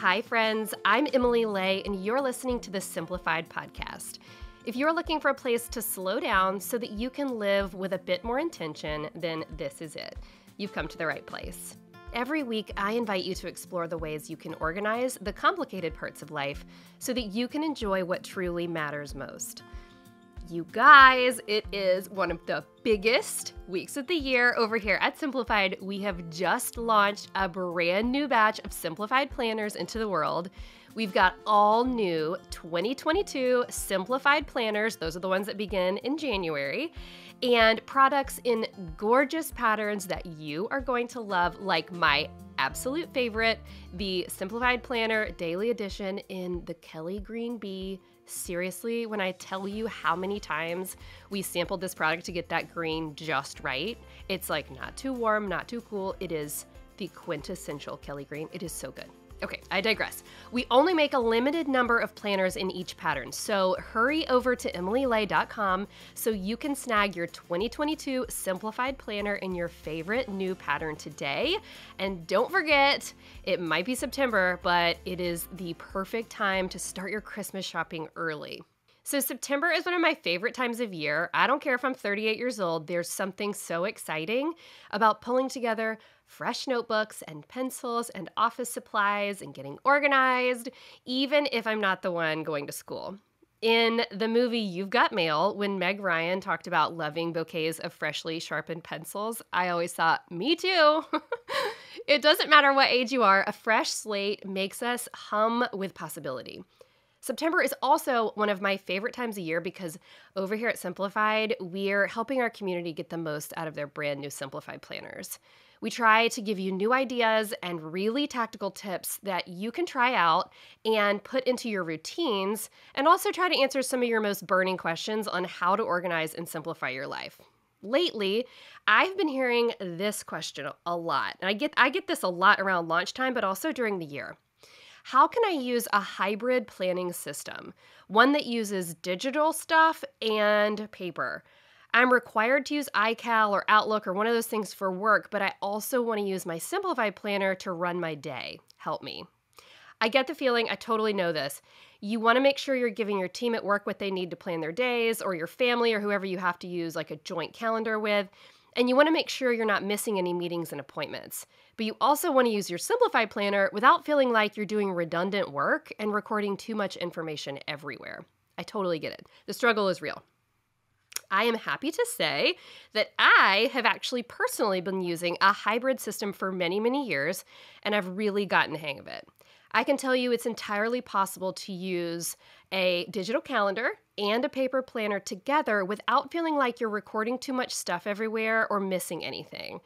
Hi, friends. I'm Emily Lay, and you're listening to the Simplified Podcast. If you're looking for a place to slow down so that you can live with a bit more intention, then this is it. You've come to the right place. Every week, I invite you to explore the ways you can organize the complicated parts of life so that you can enjoy what truly matters most. You guys, it is one of the biggest weeks of the year over here at Simplified. We have just launched a brand new batch of Simplified planners into the world. We've got all new 2022 Simplified planners, those are the ones that begin in January, and products in gorgeous patterns that you are going to love, like my absolute favorite, the Simplified Planner Daily Edition in the Kelly Green Bee seriously when I tell you how many times we sampled this product to get that green just right. It's like not too warm, not too cool. It is the quintessential Kelly green. It is so good. Okay, I digress. We only make a limited number of planners in each pattern, so hurry over to emilylay.com so you can snag your 2022 simplified planner in your favorite new pattern today. And don't forget, it might be September, but it is the perfect time to start your Christmas shopping early. So, September is one of my favorite times of year. I don't care if I'm 38 years old, there's something so exciting about pulling together fresh notebooks and pencils and office supplies and getting organized, even if I'm not the one going to school. In the movie You've Got Mail, when Meg Ryan talked about loving bouquets of freshly sharpened pencils, I always thought, me too. it doesn't matter what age you are, a fresh slate makes us hum with possibility. September is also one of my favorite times a year because over here at Simplified, we're helping our community get the most out of their brand new Simplified planners. We try to give you new ideas and really tactical tips that you can try out and put into your routines, and also try to answer some of your most burning questions on how to organize and simplify your life. Lately, I've been hearing this question a lot, and I get I get this a lot around launch time, but also during the year how can I use a hybrid planning system, one that uses digital stuff and paper? I'm required to use iCal or Outlook or one of those things for work, but I also want to use my Simplified Planner to run my day. Help me. I get the feeling, I totally know this. You want to make sure you're giving your team at work what they need to plan their days, or your family, or whoever you have to use like a joint calendar with. And you want to make sure you're not missing any meetings and appointments. But you also want to use your Simplify Planner without feeling like you're doing redundant work and recording too much information everywhere. I totally get it. The struggle is real. I am happy to say that I have actually personally been using a hybrid system for many, many years, and I've really gotten the hang of it. I can tell you it's entirely possible to use a digital calendar and a paper planner together without feeling like you're recording too much stuff everywhere or missing anything.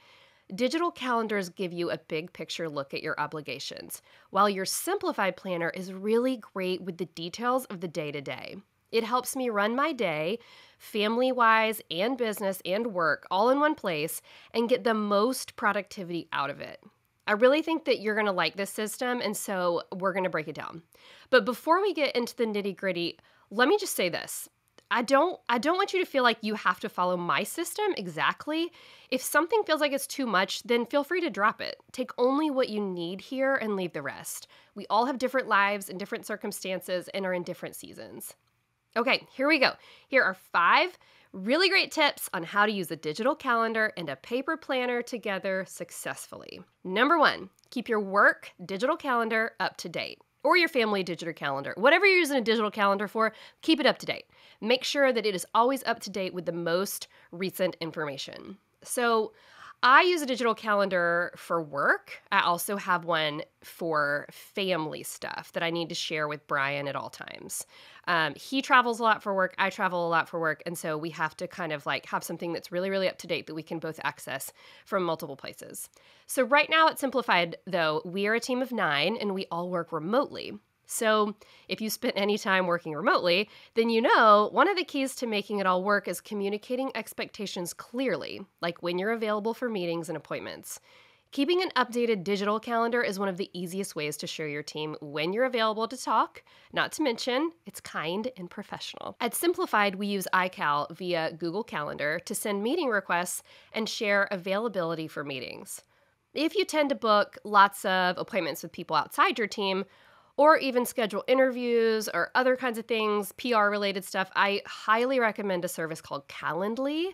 Digital calendars give you a big picture look at your obligations, while your simplified planner is really great with the details of the day to day. It helps me run my day, family wise and business and work, all in one place and get the most productivity out of it. I really think that you're going to like this system, and so we're going to break it down. But before we get into the nitty gritty, let me just say this. I don't I don't want you to feel like you have to follow my system exactly. If something feels like it's too much, then feel free to drop it. Take only what you need here and leave the rest. We all have different lives and different circumstances and are in different seasons. Okay, here we go. Here are 5 Really great tips on how to use a digital calendar and a paper planner together successfully. Number one, keep your work digital calendar up to date or your family digital calendar. Whatever you're using a digital calendar for, keep it up to date. Make sure that it is always up to date with the most recent information. So, I use a digital calendar for work. I also have one for family stuff that I need to share with Brian at all times. Um, he travels a lot for work. I travel a lot for work. And so we have to kind of like have something that's really, really up to date that we can both access from multiple places. So, right now at Simplified, though, we are a team of nine and we all work remotely. So, if you spent any time working remotely, then you know one of the keys to making it all work is communicating expectations clearly, like when you're available for meetings and appointments. Keeping an updated digital calendar is one of the easiest ways to show your team when you're available to talk, not to mention, it's kind and professional. At Simplified, we use iCal via Google Calendar to send meeting requests and share availability for meetings. If you tend to book lots of appointments with people outside your team, or even schedule interviews or other kinds of things, PR related stuff, I highly recommend a service called Calendly.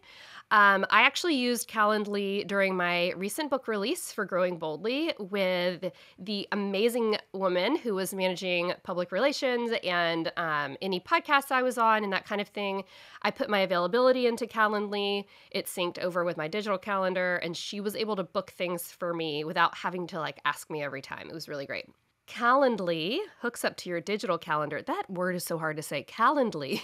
Um, I actually used Calendly during my recent book release for Growing Boldly with the amazing woman who was managing public relations and um, any podcasts I was on and that kind of thing. I put my availability into Calendly, it synced over with my digital calendar, and she was able to book things for me without having to like ask me every time. It was really great. Calendly hooks up to your digital calendar. That word is so hard to say, Calendly,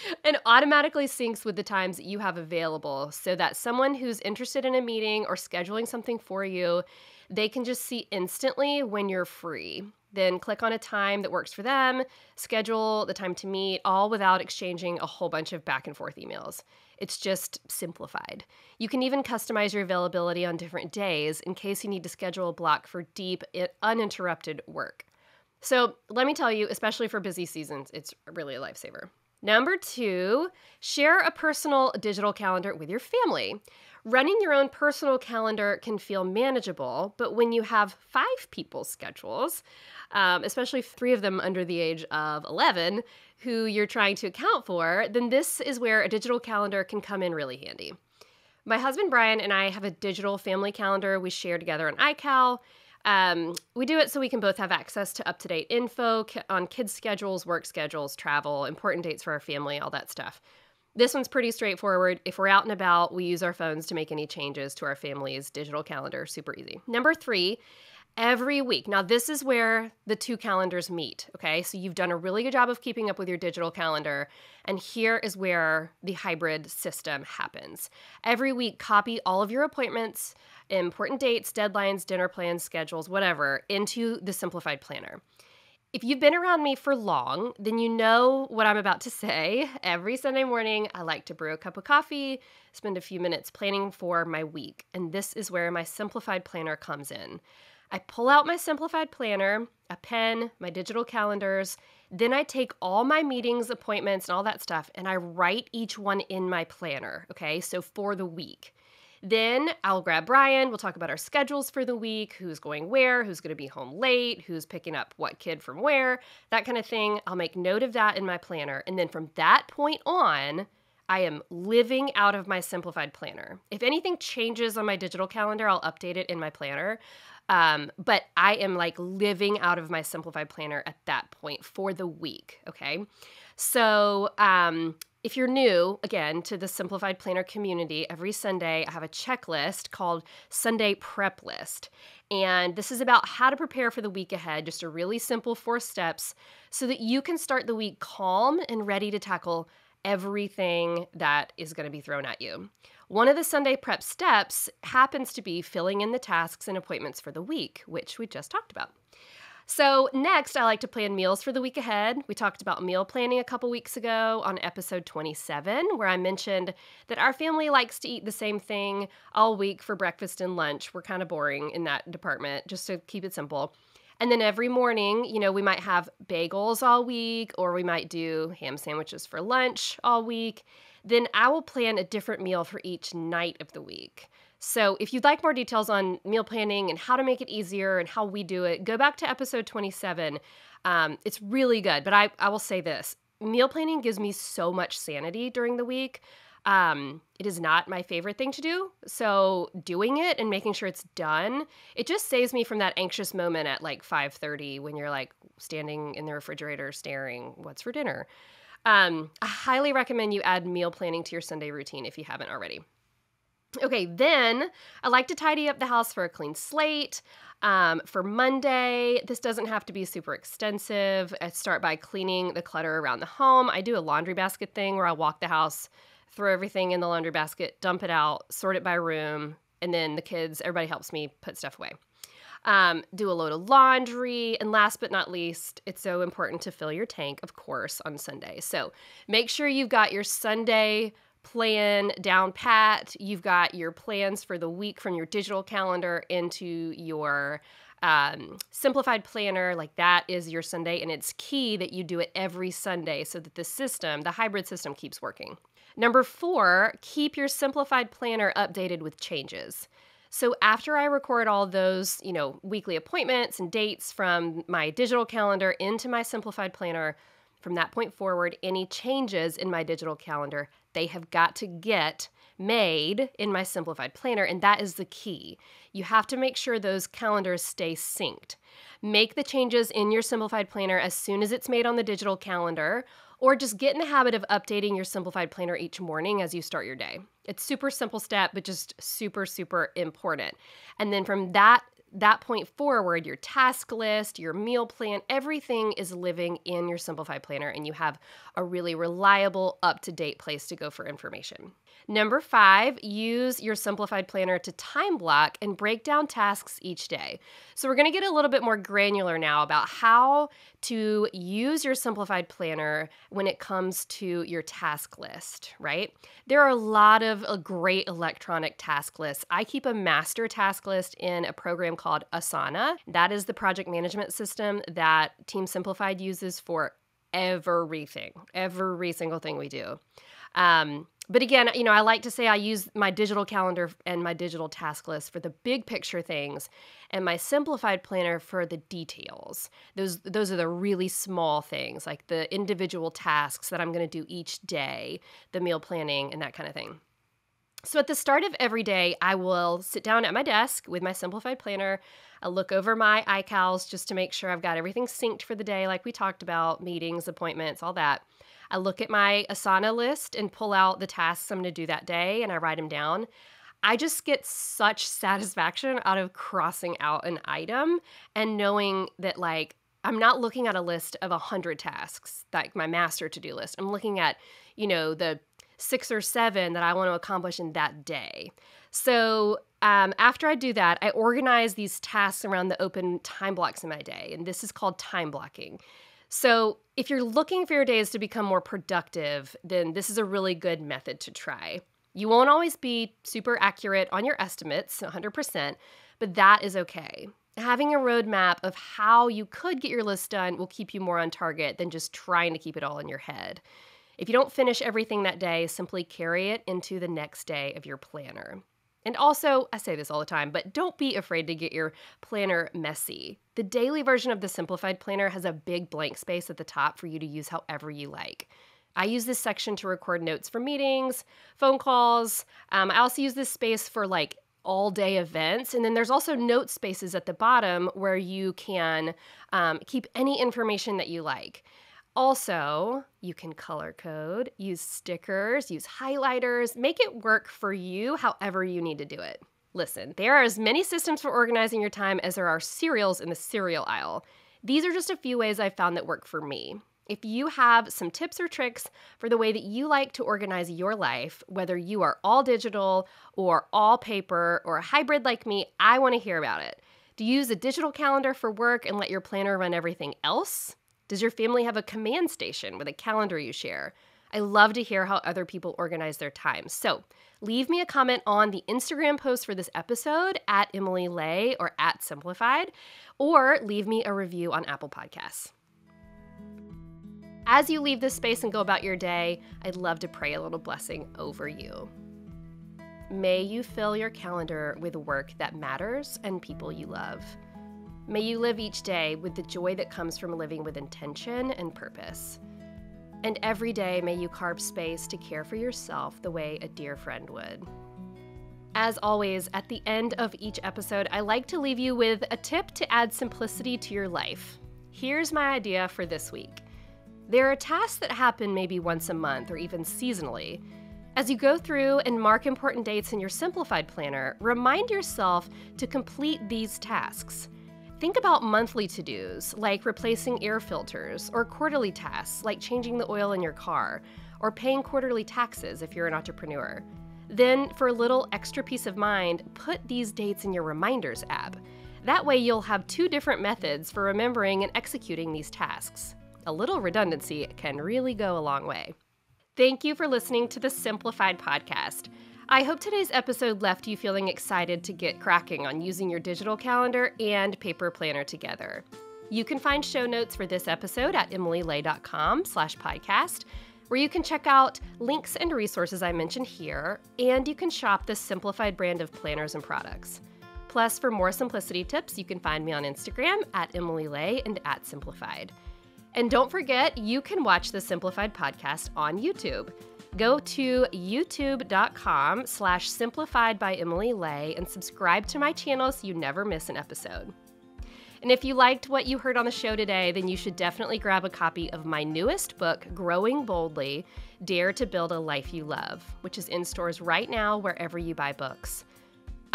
and automatically syncs with the times you have available so that someone who's interested in a meeting or scheduling something for you, they can just see instantly when you're free. Then click on a time that works for them, schedule the time to meet, all without exchanging a whole bunch of back and forth emails. It's just simplified. You can even customize your availability on different days in case you need to schedule a block for deep, uninterrupted work. So, let me tell you, especially for busy seasons, it's really a lifesaver. Number two, share a personal digital calendar with your family. Running your own personal calendar can feel manageable, but when you have five people's schedules, um, especially three of them under the age of 11, who you're trying to account for, then this is where a digital calendar can come in really handy. My husband Brian and I have a digital family calendar we share together on iCal. Um, we do it so we can both have access to up to date info on kids' schedules, work schedules, travel, important dates for our family, all that stuff. This one's pretty straightforward. If we're out and about, we use our phones to make any changes to our family's digital calendar. Super easy. Number three, every week. Now, this is where the two calendars meet, okay? So you've done a really good job of keeping up with your digital calendar, and here is where the hybrid system happens. Every week, copy all of your appointments, important dates, deadlines, dinner plans, schedules, whatever, into the simplified planner. If you've been around me for long, then you know what I'm about to say. Every Sunday morning, I like to brew a cup of coffee, spend a few minutes planning for my week, and this is where my simplified planner comes in. I pull out my simplified planner, a pen, my digital calendars, then I take all my meetings, appointments, and all that stuff, and I write each one in my planner, okay? So for the week. Then I'll grab Brian. We'll talk about our schedules for the week who's going where, who's going to be home late, who's picking up what kid from where, that kind of thing. I'll make note of that in my planner. And then from that point on, I am living out of my simplified planner. If anything changes on my digital calendar, I'll update it in my planner. Um, but I am like living out of my simplified planner at that point for the week. Okay. So um, if you're new, again, to the Simplified Planner community, every Sunday I have a checklist called Sunday Prep List. And this is about how to prepare for the week ahead, just a really simple four steps so that you can start the week calm and ready to tackle everything that is going to be thrown at you. One of the Sunday prep steps happens to be filling in the tasks and appointments for the week, which we just talked about. So, next, I like to plan meals for the week ahead. We talked about meal planning a couple weeks ago on episode 27, where I mentioned that our family likes to eat the same thing all week for breakfast and lunch. We're kind of boring in that department, just to keep it simple. And then every morning, you know, we might have bagels all week, or we might do ham sandwiches for lunch all week. Then I will plan a different meal for each night of the week. So, if you'd like more details on meal planning and how to make it easier and how we do it, go back to episode 27. Um, it's really good. But I, I will say this meal planning gives me so much sanity during the week. Um, it is not my favorite thing to do. So doing it and making sure it's done, it just saves me from that anxious moment at like 5:30 when you're like standing in the refrigerator staring, what's for dinner? Um, I highly recommend you add meal planning to your Sunday routine if you haven't already. Okay, then I like to tidy up the house for a clean slate. Um, for Monday, this doesn't have to be super extensive. I uh, start by cleaning the clutter around the home. I do a laundry basket thing where I walk the house, throw everything in the laundry basket, dump it out, sort it by room, and then the kids, everybody helps me put stuff away. Um, do a load of laundry. And last but not least, it's so important to fill your tank, of course, on Sunday. So make sure you've got your Sunday plan down pat. You've got your plans for the week from your digital calendar into your um, simplified planner, like that is your Sunday. And it's key that you do it every Sunday so that the system, the hybrid system, keeps working. Number four, keep your simplified planner updated with changes. So after I record all those, you know, weekly appointments and dates from my digital calendar into my simplified planner, from that point forward, any changes in my digital calendar, they have got to get made in my simplified planner, and that is the key. You have to make sure those calendars stay synced. Make the changes in your simplified planner as soon as it's made on the digital calendar, or just get in the habit of updating your simplified planner each morning as you start your day. It's super simple step, but just super, super important. And then from that that point forward, your task list, your meal plan, everything is living in your Simplify Planner, and you have a really reliable, up to date place to go for information. Number five, use your simplified planner to time block and break down tasks each day. So, we're going to get a little bit more granular now about how to use your simplified planner when it comes to your task list, right? There are a lot of uh, great electronic task lists. I keep a master task list in a program called Asana. That is the project management system that Team Simplified uses for everything, every single thing we do. Um, but again, you know, I like to say I use my digital calendar and my digital task list for the big picture things and my simplified planner for the details. Those those are the really small things, like the individual tasks that I'm going to do each day, the meal planning and that kind of thing. So at the start of every day, I will sit down at my desk with my simplified planner. I look over my iCals just to make sure I've got everything synced for the day, like we talked about meetings, appointments, all that. I look at my Asana list and pull out the tasks I'm going to do that day and I write them down. I just get such satisfaction out of crossing out an item and knowing that, like, I'm not looking at a list of 100 tasks, like my master to do list. I'm looking at, you know, the six or seven that I want to accomplish in that day. So um, after I do that, I organize these tasks around the open time blocks in my day. And this is called time blocking. So if you're looking for your days to become more productive, then this is a really good method to try. You won't always be super accurate on your estimates, 100%, but that is okay. Having a roadmap of how you could get your list done will keep you more on target than just trying to keep it all in your head. If you don't finish everything that day, simply carry it into the next day of your planner. And also, I say this all the time, but don't be afraid to get your planner messy. The daily version of the simplified planner has a big blank space at the top for you to use however you like. I use this section to record notes for meetings, phone calls. Um, I also use this space for like all day events. And then there's also note spaces at the bottom where you can um, keep any information that you like. Also, you can color code, use stickers, use highlighters, make it work for you however you need to do it. Listen, there are as many systems for organizing your time as there are cereals in the cereal aisle. These are just a few ways I've found that work for me. If you have some tips or tricks for the way that you like to organize your life, whether you are all digital or all paper or a hybrid like me, I want to hear about it. Do you use a digital calendar for work and let your planner run everything else? Does your family have a command station with a calendar you share? I love to hear how other people organize their time. So leave me a comment on the Instagram post for this episode at Emily Lay or at Simplified, or leave me a review on Apple Podcasts. As you leave this space and go about your day, I'd love to pray a little blessing over you. May you fill your calendar with work that matters and people you love. May you live each day with the joy that comes from living with intention and purpose. And every day, may you carve space to care for yourself the way a dear friend would. As always, at the end of each episode, I like to leave you with a tip to add simplicity to your life. Here's my idea for this week there are tasks that happen maybe once a month or even seasonally. As you go through and mark important dates in your simplified planner, remind yourself to complete these tasks. Think about monthly to dos, like replacing air filters, or quarterly tasks, like changing the oil in your car, or paying quarterly taxes if you're an entrepreneur. Then, for a little extra peace of mind, put these dates in your Reminders app. That way, you'll have two different methods for remembering and executing these tasks. A little redundancy can really go a long way. Thank you for listening to the Simplified Podcast. I hope today's episode left you feeling excited to get cracking on using your digital calendar and paper planner together. You can find show notes for this episode at emilylay.com slash podcast, where you can check out links and resources I mentioned here, and you can shop the simplified brand of planners and products. Plus, for more simplicity tips, you can find me on Instagram at emilylay and at simplified. And don't forget, you can watch the Simplified podcast on YouTube. Go to youtube.com slash simplified by Emily Lay and subscribe to my channel so you never miss an episode. And if you liked what you heard on the show today, then you should definitely grab a copy of my newest book, Growing Boldly Dare to Build a Life You Love, which is in stores right now wherever you buy books.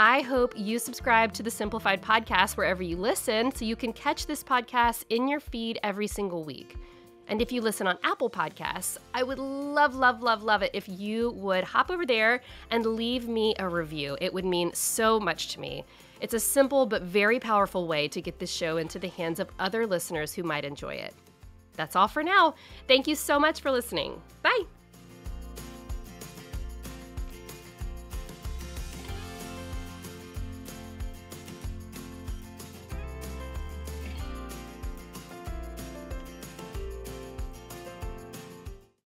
I hope you subscribe to the Simplified Podcast wherever you listen so you can catch this podcast in your feed every single week. And if you listen on Apple Podcasts, I would love, love, love, love it if you would hop over there and leave me a review. It would mean so much to me. It's a simple but very powerful way to get this show into the hands of other listeners who might enjoy it. That's all for now. Thank you so much for listening. Bye.